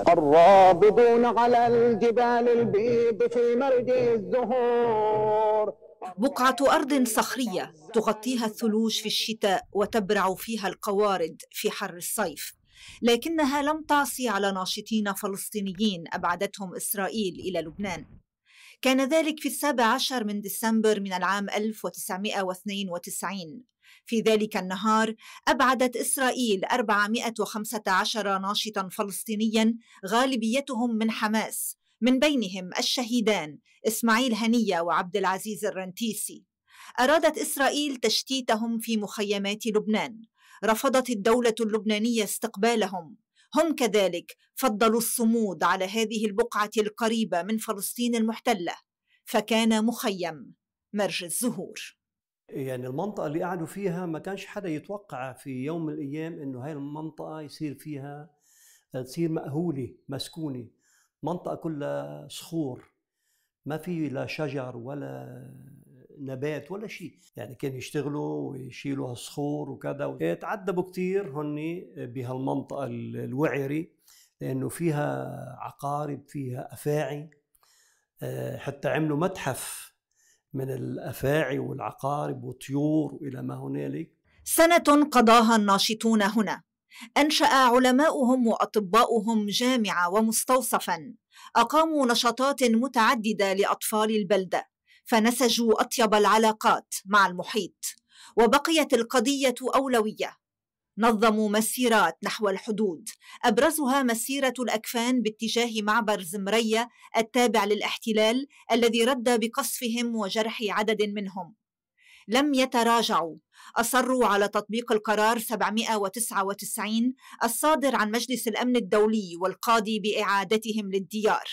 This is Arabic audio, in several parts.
الرابضون على الجبال البيض في مرج الزهور بقعة أرض صخرية تغطيها الثلوج في الشتاء وتبرع فيها القوارض في حر الصيف لكنها لم تعصي على ناشطين فلسطينيين أبعدتهم إسرائيل إلى لبنان كان ذلك في السابع عشر من ديسمبر من العام 1992 في ذلك النهار أبعدت إسرائيل 415 ناشطا فلسطينيا غالبيتهم من حماس من بينهم الشهيدان إسماعيل هنية وعبد العزيز الرنتيسي أرادت إسرائيل تشتيتهم في مخيمات لبنان رفضت الدولة اللبنانية استقبالهم هم كذلك فضلوا الصمود على هذه البقعة القريبة من فلسطين المحتلة فكان مخيم مرج الزهور يعني المنطقة اللي قعدوا فيها ما كانش حدا يتوقع في يوم من الأيام إنه هاي المنطقة يصير فيها آه، تصير مأهولة مسكونة منطقة كلها صخور ما في لا شجر ولا نبات ولا شيء يعني كان يشتغلوا ويشيلوا هالصخور وكذا تعذبوا كثير هني بهالمنطقة الوعرة لأنه فيها عقارب فيها أفاعي آه، حتى عملوا متحف من الافاعي والعقارب والطيور والى ما هنالك سنه قضاها الناشطون هنا انشا علماؤهم واطباؤهم جامعه ومستوصفا اقاموا نشاطات متعدده لاطفال البلده فنسجوا اطيب العلاقات مع المحيط وبقيت القضيه اولويه نظموا مسيرات نحو الحدود أبرزها مسيرة الأكفان باتجاه معبر زمرية التابع للاحتلال الذي رد بقصفهم وجرح عدد منهم لم يتراجعوا أصروا على تطبيق القرار 799 الصادر عن مجلس الأمن الدولي والقاضي بإعادتهم للديار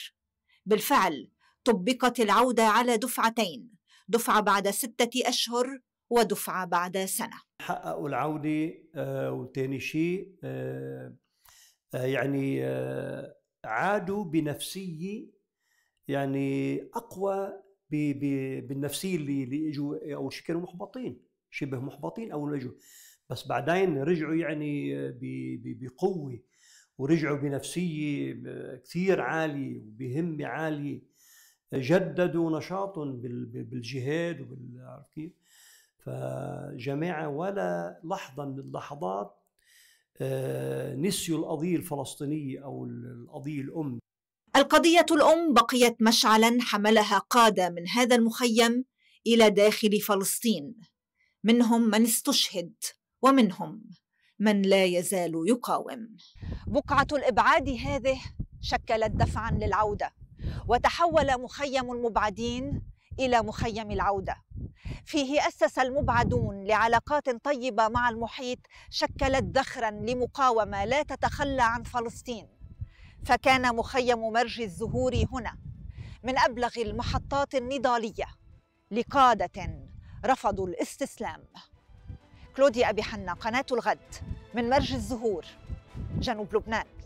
بالفعل طبقت العودة على دفعتين دفعة بعد ستة أشهر ودفعة بعد سنة حققوا العودة آه، وثاني شيء آه، آه، يعني عادوا بنفسية يعني أقوى بالنفسية اللي اللي اجوا أول شيء كانوا محبطين شبه محبطين أول ما اجوا بس بعدين رجعوا يعني بقوة ورجعوا بنفسية كثير عالية وبهمة عالية جددوا نشاطهم بالجهاد وبال عرفت كيف؟ فجميع ولا لحظة من اللحظات آه، نسيوا القضية الفلسطينية أو القضية الأم القضية الأم بقيت مشعلا حملها قادة من هذا المخيم إلى داخل فلسطين منهم من استشهد ومنهم من لا يزال يقاوم بقعة الإبعاد هذه شكلت دفعا للعودة وتحول مخيم المبعدين إلى مخيم العودة فيه أسس المبعدون لعلاقات طيبة مع المحيط شكلت ذخرا لمقاومة لا تتخلى عن فلسطين فكان مخيم مرج الزهور هنا من أبلغ المحطات النضالية لقادة رفضوا الاستسلام كلوديا أبي حنا قناة الغد من مرج الزهور جنوب لبنان